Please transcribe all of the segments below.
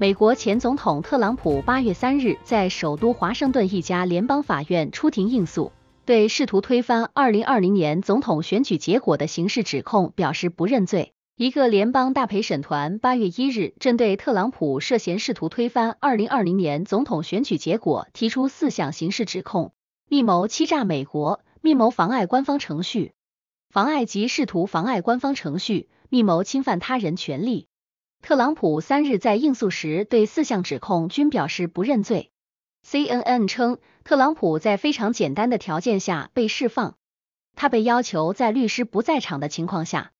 美国前总统特朗普八月三日在首都华盛顿一家联邦法院出庭应诉，对试图推翻二零二零年总统选举结果的刑事指控表示不认罪。一个联邦大陪审团八月一日针对特朗普涉嫌试图推翻二零二零年总统选举结果提出四项刑事指控：密谋欺诈美国、密谋妨碍官方程序、妨碍及试图妨碍官方程序、密谋侵犯他人权利。特朗普三日在应诉时对四项指控均表示不认罪。CNN 称，特朗普在非常简单的条件下被释放，他被要求在律师不在场的情况下，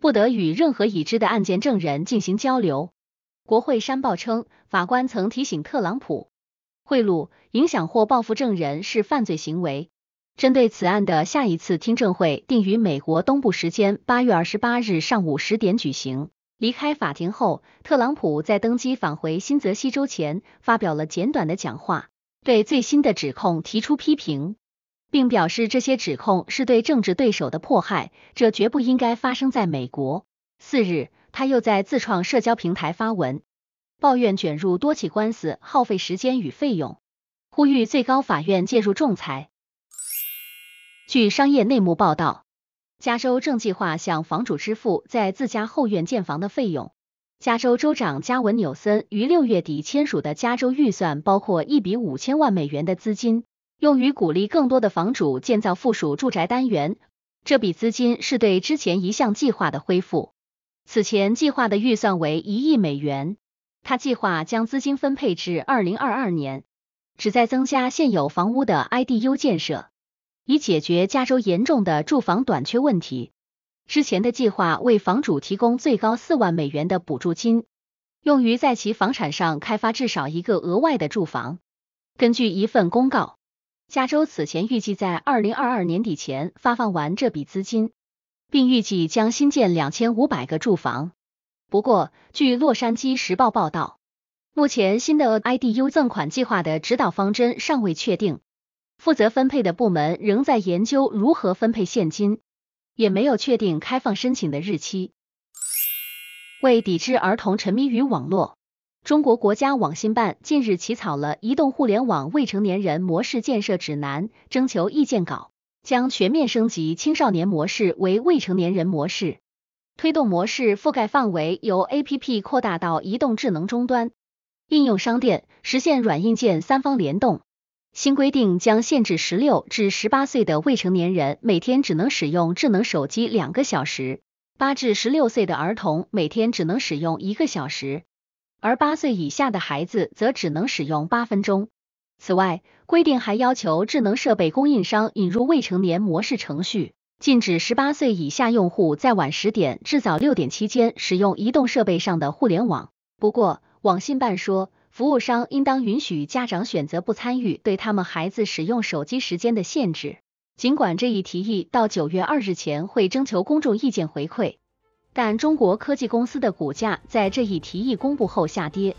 不得与任何已知的案件证人进行交流。国会山报称，法官曾提醒特朗普，贿赂、影响或报复证人是犯罪行为。针对此案的下一次听证会定于美国东部时间八月二十八日上午十点举行。离开法庭后，特朗普在登机返回新泽西州前发表了简短的讲话，对最新的指控提出批评，并表示这些指控是对政治对手的迫害，这绝不应该发生在美国。次日，他又在自创社交平台发文，抱怨卷入多起官司耗费时间与费用，呼吁最高法院介入仲裁。据商业内幕报道。加州正计划向房主支付在自家后院建房的费用。加州州长加文纽森于六月底签署的加州预算包括一笔五千万美元的资金，用于鼓励更多的房主建造附属住宅单元。这笔资金是对之前一项计划的恢复，此前计划的预算为一亿美元。他计划将资金分配至二零二二年，旨在增加现有房屋的 IDU 建设。以解决加州严重的住房短缺问题。之前的计划为房主提供最高四万美元的补助金，用于在其房产上开发至少一个额外的住房。根据一份公告，加州此前预计在二零二二年底前发放完这笔资金，并预计将新建两千五百个住房。不过，据《洛杉矶时报》报道，目前新的 IDU 赠款计划的指导方针尚未确定。负责分配的部门仍在研究如何分配现金，也没有确定开放申请的日期。为抵制儿童沉迷于网络，中国国家网信办近日起草了《移动互联网未成年人模式建设指南（征求意见稿）》，将全面升级青少年模式为未成年人模式，推动模式覆盖范围由 APP 扩大到移动智能终端、应用商店，实现软硬件三方联动。新规定将限制十六至十八岁的未成年人每天只能使用智能手机两个小时，八至十六岁的儿童每天只能使用一个小时，而八岁以下的孩子则只能使用八分钟。此外，规定还要求智能设备供应商引入未成年模式程序，禁止十八岁以下用户在晚十点至早六点期间使用移动设备上的互联网。不过，网信办说。服务商应当允许家长选择不参与对他们孩子使用手机时间的限制。尽管这一提议到九月二日前会征求公众意见回馈，但中国科技公司的股价在这一提议公布后下跌。